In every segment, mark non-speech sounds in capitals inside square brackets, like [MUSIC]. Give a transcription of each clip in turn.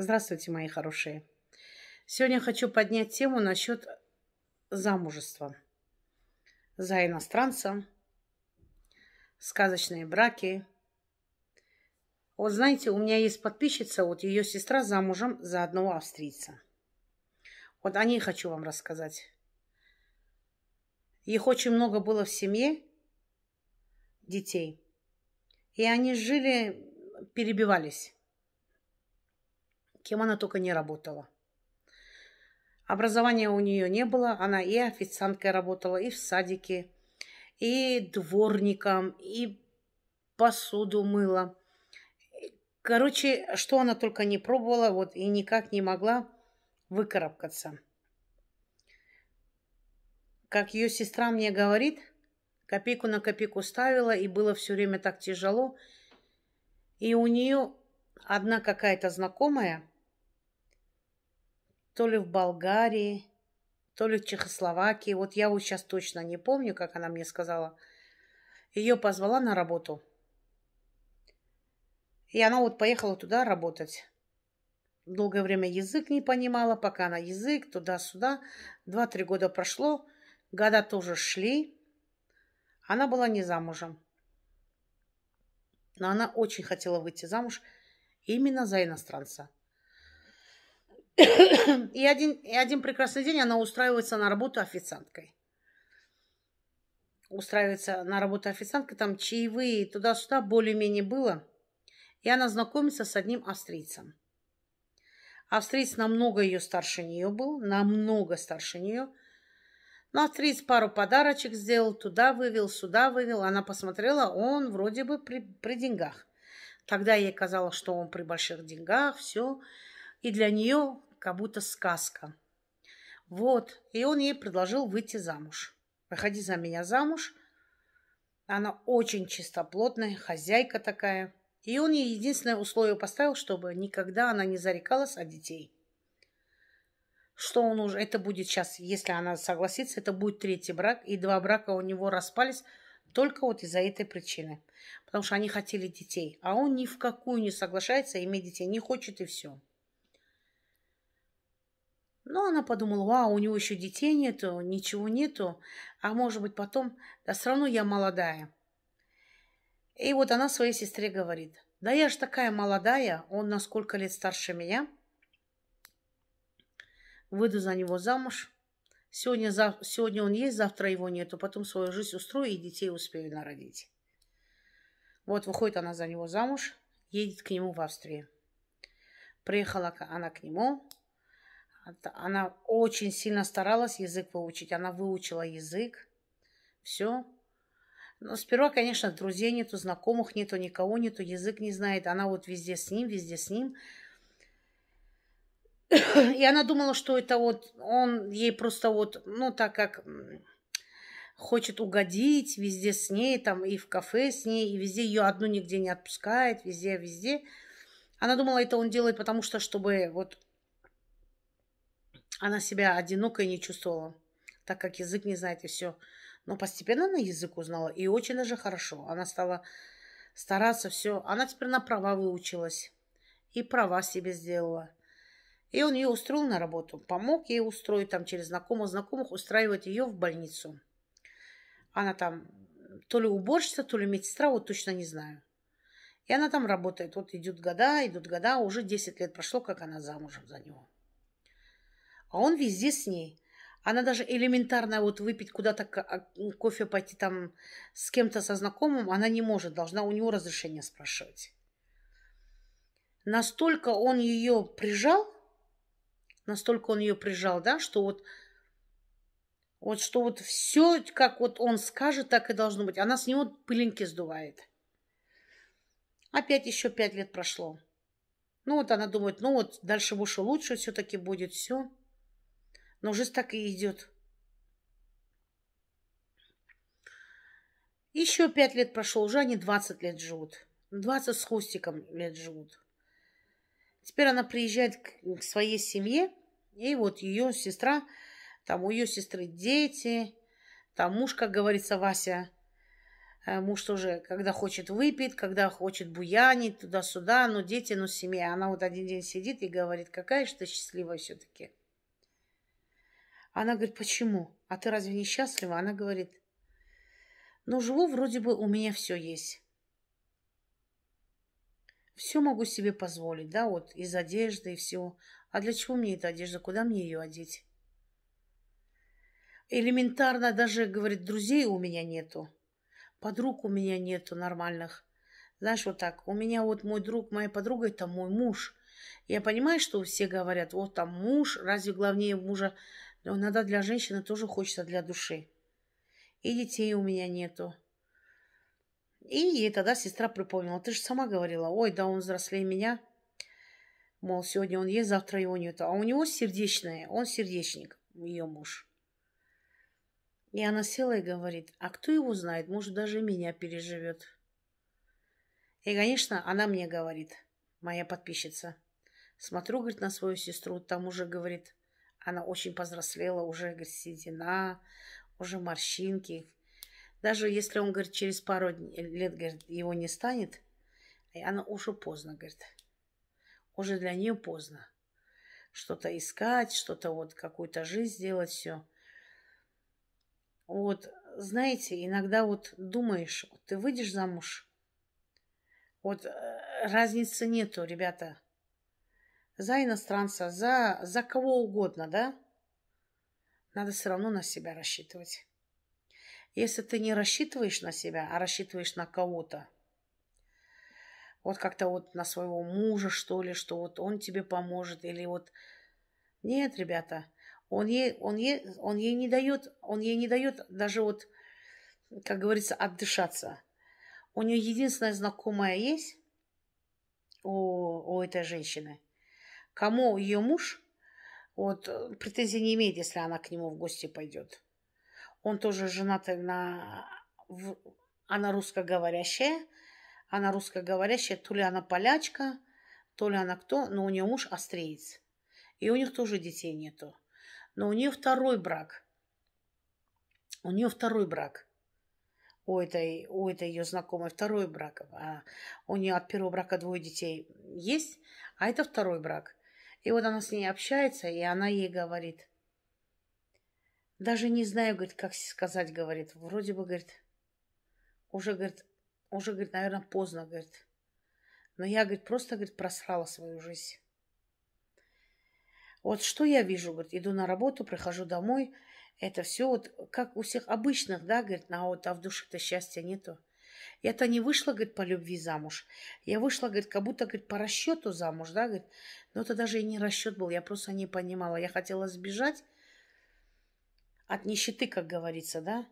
Здравствуйте, мои хорошие. Сегодня хочу поднять тему насчет замужества за иностранца, сказочные браки. Вот знаете, у меня есть подписчица, вот ее сестра замужем за одного австрийца. Вот о ней хочу вам рассказать. Их очень много было в семье детей. И они жили, перебивались кем она только не работала. Образования у нее не было, она и официанткой работала, и в садике, и дворником, и посуду мыла. Короче, что она только не пробовала, вот и никак не могла выкарабкаться. Как ее сестра мне говорит, копейку на копейку ставила, и было все время так тяжело. И у нее одна какая-то знакомая – то ли в Болгарии, то ли в Чехословакии. Вот я вот сейчас точно не помню, как она мне сказала. Ее позвала на работу. И она вот поехала туда работать. Долгое время язык не понимала, пока она язык, туда-сюда. Два-три года прошло, года тоже шли. Она была не замужем. Но она очень хотела выйти замуж именно за иностранца. И один, и один прекрасный день она устраивается на работу официанткой. Устраивается на работу официанткой, там чаевые туда-сюда более-менее было. И она знакомится с одним австрийцем. Австриец намного ее старше нее был, намного старше нее. Но австриец пару подарочек сделал, туда вывел, сюда вывел. Она посмотрела, он вроде бы при, при деньгах. Тогда ей казалось, что он при больших деньгах, все. И для нее как будто сказка. Вот, и он ей предложил выйти замуж. Выходи за меня замуж. Она очень чистоплотная, хозяйка такая. И он ей единственное условие поставил, чтобы никогда она не зарекалась о детей. Что он уже... Это будет сейчас, если она согласится, это будет третий брак. И два брака у него распались только вот из-за этой причины. Потому что они хотели детей. А он ни в какую не соглашается иметь детей. Не хочет и все. Но она подумала, вау, у него еще детей нету, ничего нету, а может быть потом, да все равно я молодая. И вот она своей сестре говорит, да я ж такая молодая, он на сколько лет старше меня. Выйду за него замуж. Сегодня, зав... сегодня он есть, завтра его нету, потом свою жизнь устрою и детей успею народить. Вот выходит она за него замуж, едет к нему в Австрию. Приехала она к нему, она очень сильно старалась язык выучить. Она выучила язык. Все. Но сперва, конечно, друзей нету, знакомых нету, никого нету, язык не знает. Она вот везде с ним, везде с ним. И она думала, что это вот он ей просто вот, ну, так как хочет угодить, везде с ней, там и в кафе с ней, и везде ее одну нигде не отпускает, везде, везде. Она думала, это он делает, потому что, чтобы вот она себя одинокой не чувствовала, так как язык не знает и все. Но постепенно она язык узнала, и очень даже хорошо. Она стала стараться все. Она теперь на права выучилась. И права себе сделала. И он ее устроил на работу. Помог ей устроить там через знакомых знакомых, устраивать ее в больницу. Она там то ли уборщица, то ли медсестра, вот точно не знаю. И она там работает. Вот идут года, идут года, уже 10 лет прошло, как она замужем за него а он везде с ней. Она даже элементарно вот выпить куда-то а, кофе, пойти там с кем-то со знакомым, она не может, должна у него разрешение спрашивать. Настолько он ее прижал, настолько он ее прижал, да, что вот вот что вот все, как вот он скажет, так и должно быть. Она с него пылинки сдувает. Опять еще пять лет прошло. Ну вот она думает, ну вот дальше выше лучше все-таки будет все. Но жизнь так и идет. Еще пять лет прошел уже они 20 лет живут. 20 с хвостиком лет живут. Теперь она приезжает к своей семье, и вот ее сестра, там у ее сестры дети, там муж, как говорится, Вася, э, муж тоже, когда хочет выпить, когда хочет буянить, туда-сюда, но дети, но семья. Она вот один день сидит и говорит, какая же ты счастливая все-таки. Она говорит, почему? А ты разве не счастлива? Она говорит, ну, живу вроде бы, у меня все есть. Все могу себе позволить, да, вот, из одежды и всего. А для чего мне эта одежда? Куда мне ее одеть? Элементарно даже, говорит, друзей у меня нету. Подруг у меня нету нормальных. Знаешь, вот так. У меня вот мой друг, моя подруга, это мой муж. Я понимаю, что все говорят, вот там муж, разве главнее мужа но иногда для женщины тоже хочется для души. И детей у меня нету. И ей тогда сестра припомнила. Ты же сама говорила, ой, да он взрослее меня. Мол, сегодня он есть, завтра его нету. А у него сердечное, он сердечник, ее муж. И она села и говорит, а кто его знает, может, даже меня переживет. И, конечно, она мне говорит, моя подписчица. Смотрю, говорит, на свою сестру, там уже, говорит, она очень повзрослела, уже, говорит, седина, уже морщинки. Даже если он, говорит, через пару э, лет, говорит, его не станет, она уже поздно, говорит. Уже для нее поздно. Что-то искать, что-то вот, какую-то жизнь сделать все. Вот, знаете, иногда вот думаешь, вот ты выйдешь замуж, вот э, разницы нету, ребята – за иностранца, за, за кого угодно, да, надо все равно на себя рассчитывать. Если ты не рассчитываешь на себя, а рассчитываешь на кого-то, вот как-то вот на своего мужа, что ли, что вот он тебе поможет, или вот... Нет, ребята, он ей, он ей, он ей не дает, он ей не дает даже вот, как говорится, отдышаться. У нее единственная знакомая есть у, у этой женщины – кому ее муж, вот, э, претензий не имеет, если она к нему в гости пойдет. Он тоже женатый на... Она русскоговорящая, она русскоговорящая, то ли она полячка, то ли она кто, но у нее муж австриец. И у них тоже детей нету. Но у нее второй брак. У нее второй брак. У этой, у этой ее знакомой второй брак. А у нее от первого брака двое детей есть, а это второй брак. И вот она с ней общается, и она ей говорит. Даже не знаю, говорит, как сказать, говорит. Вроде бы, говорит, уже, говорит, уже, говорит, наверное, поздно, говорит. Но я, говорит, просто, говорит, просрала свою жизнь. Вот что я вижу, говорит, иду на работу, прихожу домой, это все вот как у всех обычных, да, говорит, на вот, а в душе-то счастья нету. Я-то не вышла, говорит, по любви замуж. Я вышла, говорит, как будто, говорит, по расчету замуж, да, говорит. Но это даже и не расчет был, я просто не понимала. Я хотела сбежать от нищеты, как говорится, да.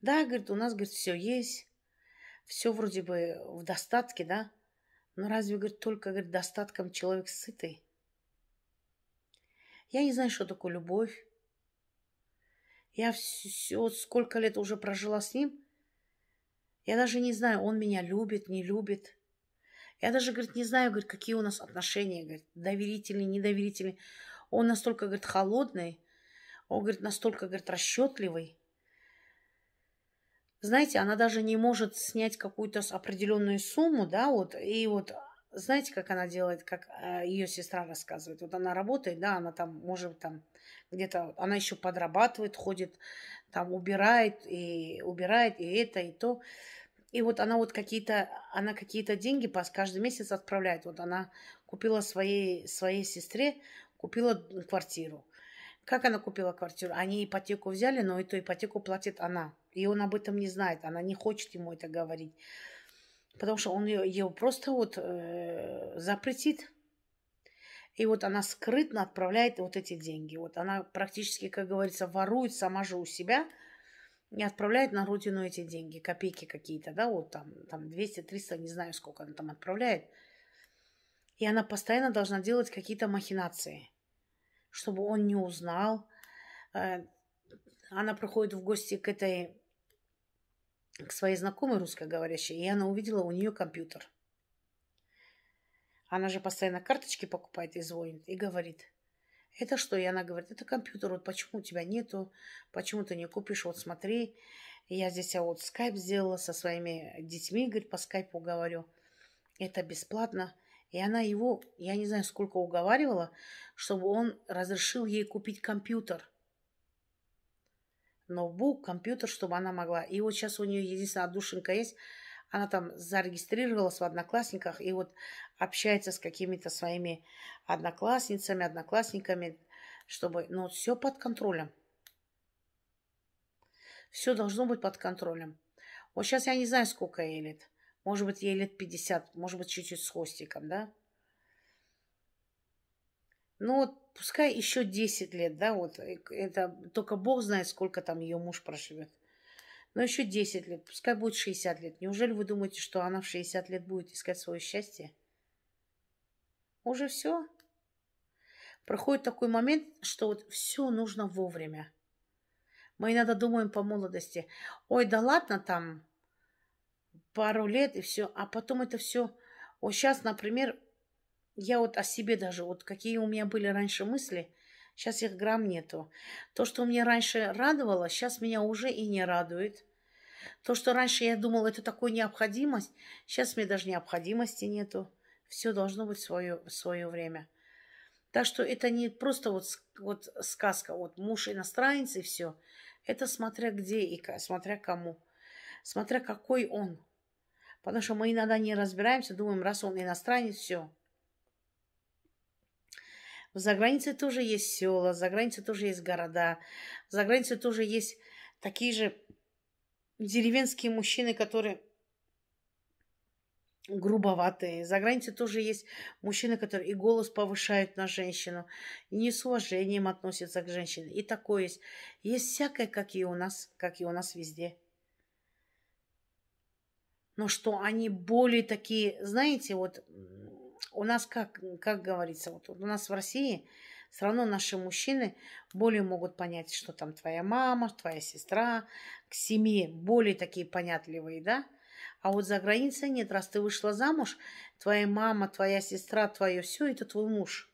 Да, говорит, у нас, говорит, все есть, все вроде бы в достатке, да. Но разве, говорит, только, говорит, достатком человек сытый? Я не знаю, что такое любовь. Я все, сколько лет уже прожила с ним, я даже не знаю, он меня любит, не любит. Я даже, говорит, не знаю, говорит, какие у нас отношения, говорит, доверительные, недоверительные. Он настолько, говорит, холодный, он, говорит, настолько, говорит, расчетливый. Знаете, она даже не может снять какую-то определенную сумму, да, вот, и вот знаете, как она делает, как а, ее сестра рассказывает. Вот она работает, да, она там, может, там где-то, она еще подрабатывает, ходит, там убирает и убирает и это и то. И вот она вот какие-то, она какие-то деньги каждый месяц отправляет. Вот она купила своей, своей сестре, купила квартиру. Как она купила квартиру? Они ипотеку взяли, но эту ипотеку платит она. И он об этом не знает, она не хочет ему это говорить потому что он ее просто вот э, запретит. И вот она скрытно отправляет вот эти деньги. Вот она практически, как говорится, ворует сама же у себя и отправляет на родину эти деньги, копейки какие-то, да, вот там, там 200-300, не знаю, сколько она там отправляет. И она постоянно должна делать какие-то махинации, чтобы он не узнал. Э, она проходит в гости к этой к своей знакомой русскоговорящей, и она увидела у нее компьютер. Она же постоянно карточки покупает и звонит, и говорит. Это что? И она говорит, это компьютер, вот почему у тебя нету, почему ты не купишь, вот смотри. Я здесь а вот скайп сделала со своими детьми, говорит, по скайпу говорю. Это бесплатно. И она его, я не знаю, сколько уговаривала, чтобы он разрешил ей купить компьютер – ноутбук, компьютер, чтобы она могла. И вот сейчас у нее единственная душенька есть, она там зарегистрировалась в одноклассниках и вот общается с какими-то своими одноклассницами, одноклассниками, чтобы... Ну, все под контролем. Все должно быть под контролем. Вот сейчас я не знаю, сколько ей лет. Может быть, ей лет 50, может быть, чуть-чуть с хвостиком, да? Ну вот пускай еще 10 лет, да, вот э, это только Бог знает, сколько там ее муж проживет. Но еще 10 лет, пускай будет 60 лет. Неужели вы думаете, что она в 60 лет будет искать свое счастье? Уже все. Проходит такой момент, что вот все нужно вовремя. Мы иногда думаем по молодости, ой, да ладно там, пару лет и все, а потом это все. Вот сейчас, например, я вот о себе даже, вот какие у меня были раньше мысли, сейчас их грамм нету. То, что меня раньше радовало, сейчас меня уже и не радует. То, что раньше я думала, это такая необходимость, сейчас мне даже необходимости нету. Все должно быть свое, свое время. Так что это не просто вот, вот сказка, вот муж иностранец и все. Это смотря где и смотря кому. Смотря какой он. Потому что мы иногда не разбираемся, думаем, раз он иностранец, все. За границей тоже есть села, за границей тоже есть города, за границей тоже есть такие же деревенские мужчины, которые грубоватые. За границей тоже есть мужчины, которые и голос повышают на женщину, и не с уважением относятся к женщине. И такое есть. Есть всякое, как и у нас, как и у нас везде. Но что они более такие, знаете, вот у нас, как, как говорится, вот у нас в России все равно наши мужчины более могут понять, что там твоя мама, твоя сестра, к семье более такие понятливые, да? А вот за границей нет, раз ты вышла замуж, твоя мама, твоя сестра, твое все, это твой муж.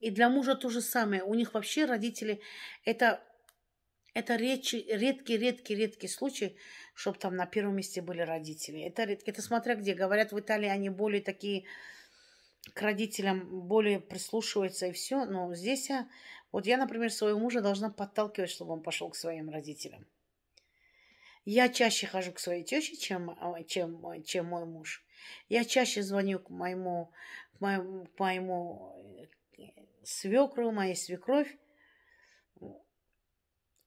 И для мужа то же самое. У них вообще родители, это это редкий-редкий-редкий случай, чтобы там на первом месте были родители. Это, это смотря где. Говорят, в Италии они более такие к родителям более прислушиваются и все. Но здесь, я, вот я, например, своего мужа должна подталкивать, чтобы он пошел к своим родителям. Я чаще хожу к своей теще, чем, чем, чем мой муж. Я чаще звоню к моему, к моему, к моему э, свекру, моей свекровь,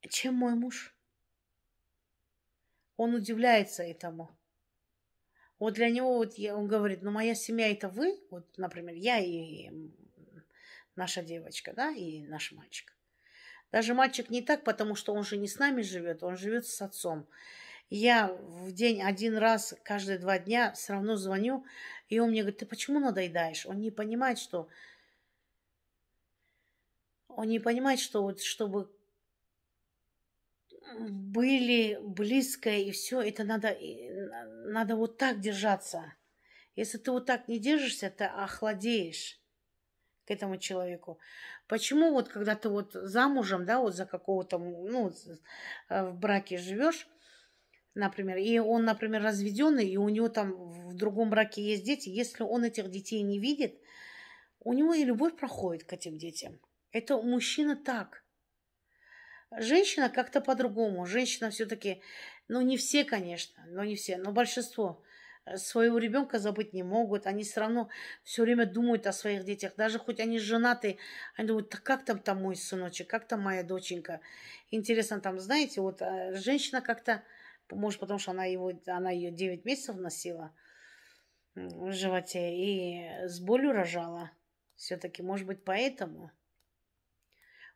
чем мой муж. Он удивляется этому. Вот для него, вот я, он говорит, ну моя семья это вы, вот, например, я и наша девочка, да, и наш мальчик. Даже мальчик не так, потому что он же не с нами живет, он живет с отцом. Я в день один раз, каждые два дня все равно звоню, и он мне говорит, ты почему надоедаешь? Он не понимает, что... Он не понимает, что вот чтобы были близко, и все, это надо, надо вот так держаться. Если ты вот так не держишься, ты охладеешь к этому человеку. Почему вот когда ты вот замужем, да, вот за какого-то, ну, э, в браке живешь, например, и он, например, разведенный, и у него там в другом браке есть дети, если он этих детей не видит, у него и любовь проходит к этим детям. Это мужчина так – Женщина как-то по-другому. Женщина все-таки, ну не все, конечно, но не все, но большинство э, своего ребенка забыть не могут. Они все равно все время думают о своих детях. Даже хоть они женаты, они думают, так как там, там мой сыночек, как там моя доченька. Интересно, там, знаете, вот э, женщина как-то, может, потому что она, его, она ее 9 месяцев носила в животе и с болью рожала. Все-таки, может быть, поэтому.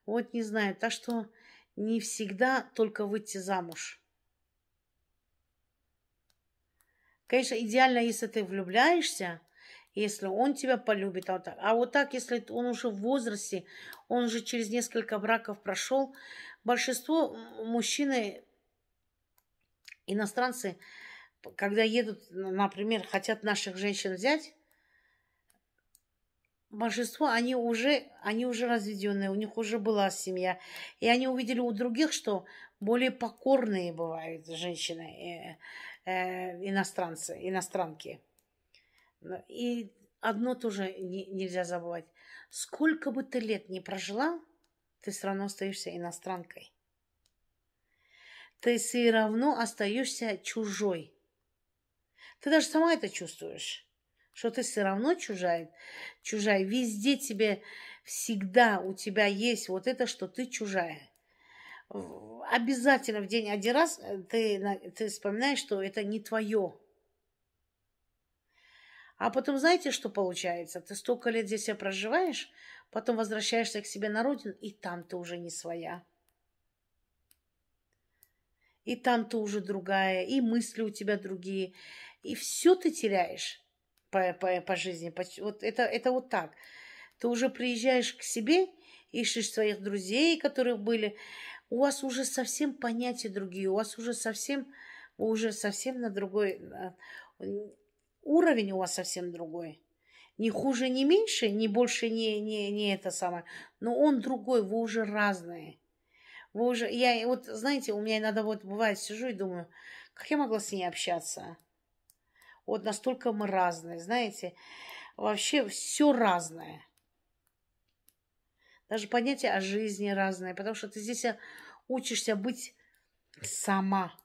Вот не знаю. Так что не всегда только выйти замуж. Конечно, идеально, если ты влюбляешься, если он тебя полюбит, а вот так. А вот так, если он уже в возрасте, он уже через несколько браков прошел, большинство мужчины, иностранцы, когда едут, например, хотят наших женщин взять, большинство, они уже, они уже разведенные, у них уже была семья. И они увидели у других, что более покорные бывают женщины, э, э, иностранцы, иностранки. И одно тоже не, нельзя забывать. Сколько бы ты лет не прожила, ты все равно остаешься иностранкой. Ты все равно остаешься чужой. Ты даже сама это чувствуешь что ты все равно чужая, чужая. Везде тебе всегда у тебя есть вот это, что ты чужая. Обязательно в день один раз э, ты, ты вспоминаешь, что это не твое. А потом знаете, что получается? Ты столько лет здесь себя проживаешь, потом возвращаешься к себе на родину, и там ты уже не своя. И там ты уже другая, и мысли у тебя другие. И все ты теряешь по, по, по жизни. Вот это, это вот так. Ты уже приезжаешь к себе, ищешь своих друзей, которые были. У вас уже совсем понятия другие, у вас уже совсем, уже совсем на другой, а, уровень у вас совсем другой. Не хуже, не меньше, не больше, не, не, не это самое. Но он другой, вы уже разные. Вы уже, я вот, знаете, у меня иногда вот бывает, сижу и думаю, как я могла с ней общаться? Вот настолько мы разные, знаете. Вообще все разное. Даже понятие о жизни разное, потому что ты здесь э, учишься быть сама.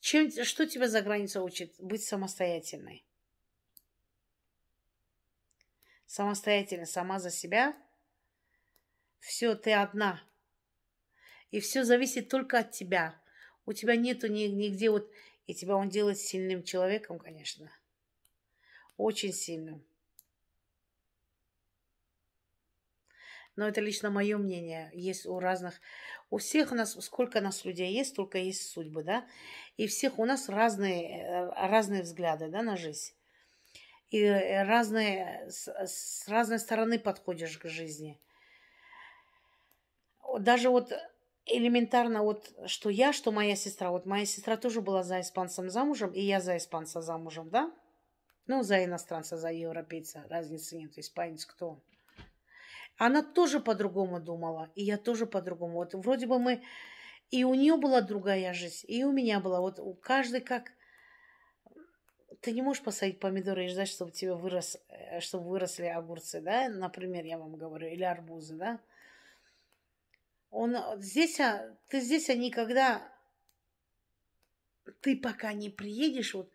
Чем, что тебя за граница учит? Быть самостоятельной. Самостоятельно, сама за себя. Все, ты одна. И все зависит только от тебя. У тебя нету нигде вот и тебя он делает сильным человеком, конечно. Очень сильным. Но это лично мое мнение. Есть у разных... У всех у нас... Сколько у нас людей есть, только есть судьбы, да? И всех у нас разные, э, разные взгляды, да, на жизнь. И э, разные... С, с разной стороны подходишь к жизни. Даже вот элементарно вот что я, что моя сестра. Вот моя сестра тоже была за испанцем замужем, и я за испанца замужем, да? Ну, за иностранца, за европейца. Разницы нет, испанец кто он. Она тоже по-другому думала, и я тоже по-другому. Вот вроде бы мы... И у нее была другая жизнь, и у меня была. Вот у каждый как... Ты не можешь посадить помидоры и ждать, чтобы тебе вырос, э, чтобы выросли огурцы, да? Например, я вам говорю, или арбузы, да? Он э, здесь, а, ты здесь, а никогда, ты пока не приедешь. Вот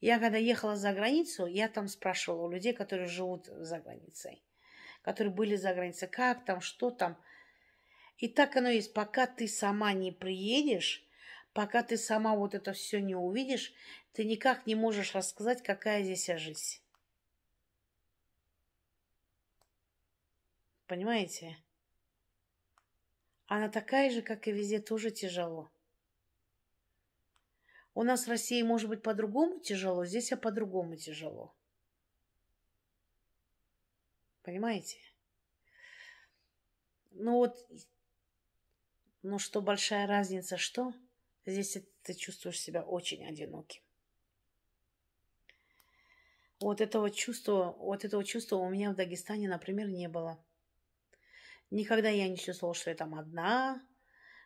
я когда ехала за границу, я там спрашивала у людей, которые живут за границей, которые были за границей, как там, что там. И так оно есть, пока ты сама не приедешь, пока ты сама вот это все не увидишь, ты никак не можешь рассказать, какая здесь а, жизнь. Понимаете? Она такая же, как и везде, тоже тяжело. У нас в России может быть по-другому тяжело, здесь я а по-другому тяжело. Понимаете? Ну вот, ну что, большая разница, что? Здесь ты чувствуешь себя очень одиноким. Вот этого чувства, вот этого чувства у меня в Дагестане, например, не было. Никогда я не чувствовала, что я там одна,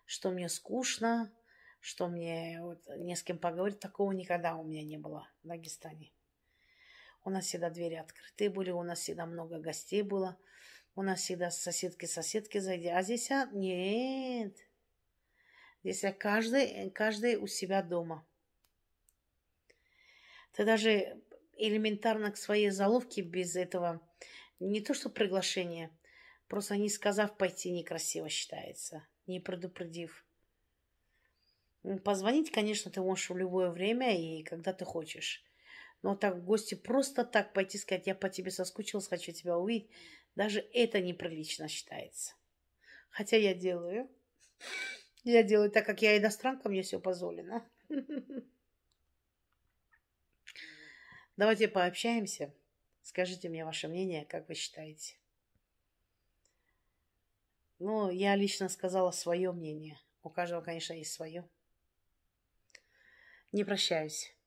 что мне скучно, что мне вот не с кем поговорить. Такого никогда у меня не было в Дагестане. У нас всегда двери открыты были, у нас всегда много гостей было. У нас всегда соседки-соседки зайди. А здесь я... А, нет. Здесь я а, каждый, каждый у себя дома. Ты даже элементарно к своей заловке без этого... Не то что приглашение, Просто не сказав пойти некрасиво считается, не предупредив. Позвонить, конечно, ты можешь в любое время и когда ты хочешь. Но так в гости просто так пойти сказать, я по тебе соскучилась, хочу тебя увидеть, даже это неприлично считается. Хотя я делаю. Я делаю так, как я иностранка, мне все позволено. [LAUGHS] Давайте пообщаемся. Скажите мне ваше мнение, как вы считаете. Ну, я лично сказала свое мнение. У каждого, конечно, есть свое. Не прощаюсь.